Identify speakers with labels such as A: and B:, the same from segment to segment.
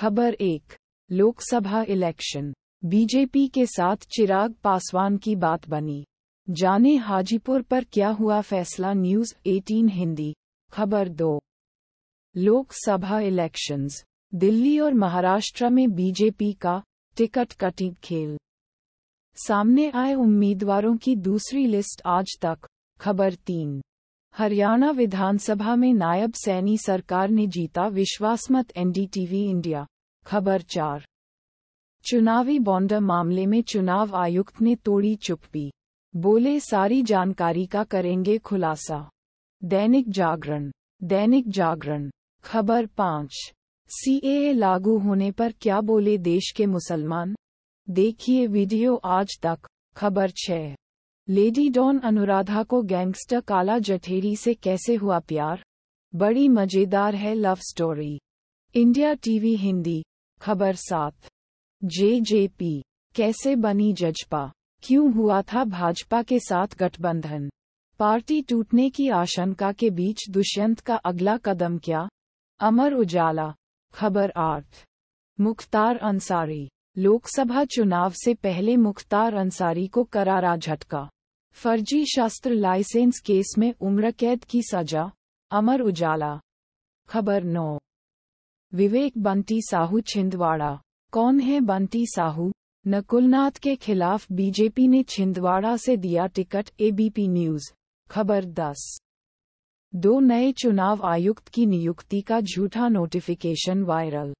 A: खबर एक Lok Sabha election BJP के साथ चिराग पासवान की बात बनी जाने हाजीपुर पर क्या हुआ फैसला न्यूज 18 हिंदी खबर दो लोकसभा इलेक्शंस दिल्ली और महाराष्ट्र में बीजेपी का टिकट कटिंग खेल सामने आए उम्मीदवारों की दूसरी लिस्ट आज तक खबर तीन हरियाणा विधानसभा में नायब सैनी सरकार ने जीता विश्वासमत एनडीटीवी इंडिया खबर चार चुनावी बॉन्ड मामले में चुनाव आयुक्त ने तोड़ी चुप्पी बोले सारी जानकारी का करेंगे खुलासा दैनिक जागरण दैनिक जागरण खबर पाँच सीएए लागू होने पर क्या बोले देश के मुसलमान देखिए वीडियो आज तक खबर छः लेडी डॉन अनुराधा को गैंगस्टर काला जठेरी से कैसे हुआ प्यार बड़ी मजेदार है love story India TV Hindi खबर सात जे जे पी कैसे बनी जजपा क्यों हुआ था भाजपा के साथ गठबंधन पार्टी टूटने की आशंका के बीच दुष्यंत का अगला कदम क्या अमर उजाला खबर आठ मुख्तार अंसारी लोकसभा चुनाव से पहले मुख्तार अंसारी को करारा झटका फर्जी शस्त्र लाइसेंस केस में उम्र कैद की सजा अमर उजाला खबर नौ विवेक बंटी साहू छिंदवाड़ा कौन है बंटी साहू नकुलनाथ के खिलाफ बीजेपी ने छिंदवाड़ा से दिया टिकट एबीपी न्यूज खबर दस दो नए चुनाव आयुक्त की नियुक्ति का झूठा नोटिफिकेशन वायरल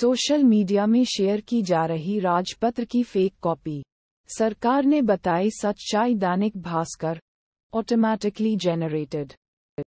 A: सोशल मीडिया में शेयर की जा रही राजपत्र की फेक कॉपी सरकार ने बताई सच्चाई दैनिक भास्कर ऑटोमैटिकली जेनरेटेड